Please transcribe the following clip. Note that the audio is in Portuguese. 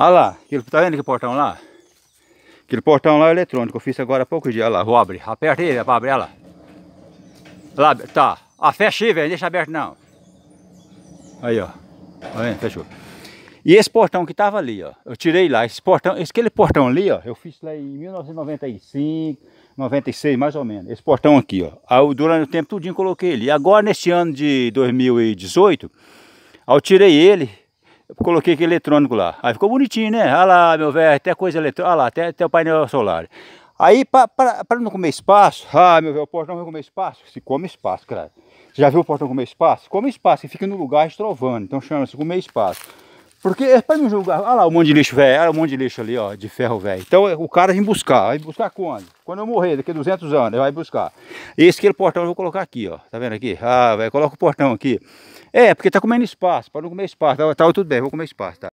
Olha lá, aquele, tá vendo aquele portão lá? Aquele portão lá é eletrônico, eu fiz agora há pouco dia Olha lá, vou abrir. Aperta ele, para abrir, olha lá. Lá, tá. Ah, fecha aí, velho, deixa aberto não. Aí, ó. Tá vendo? Fechou. E esse portão que tava ali, ó, eu tirei lá. Esse portão, esse, aquele portão ali, ó, eu fiz lá em 1995, 96, mais ou menos. Esse portão aqui, ó. Aí, durante o tempo tudinho coloquei ele. E agora, neste ano de 2018, eu tirei ele eu coloquei aquele eletrônico lá. Aí ficou bonitinho, né? Olha lá, meu velho, até coisa eletrônica. Olha lá, até, até o painel solar. Aí, para não comer espaço ah, meu velho, o portão vai comer espaço? Se come espaço, cara. Você já viu o portão comer espaço? Come espaço, e fica no lugar estrovando. Então chama-se comer espaço. Porque é para não julgar. Olha lá um monte de lixo velho, olha um monte de lixo ali, ó, de ferro velho. Então é, o cara vem buscar. Vai buscar quando? Quando eu morrer, daqui a 200 anos, ele vai buscar. Esse aquele é portão eu vou colocar aqui, ó. Tá vendo aqui? Ah, velho, coloca o portão aqui. É, porque tá comendo espaço, para não comer espaço. Tá, tá tudo bem, vou comer espaço, tá?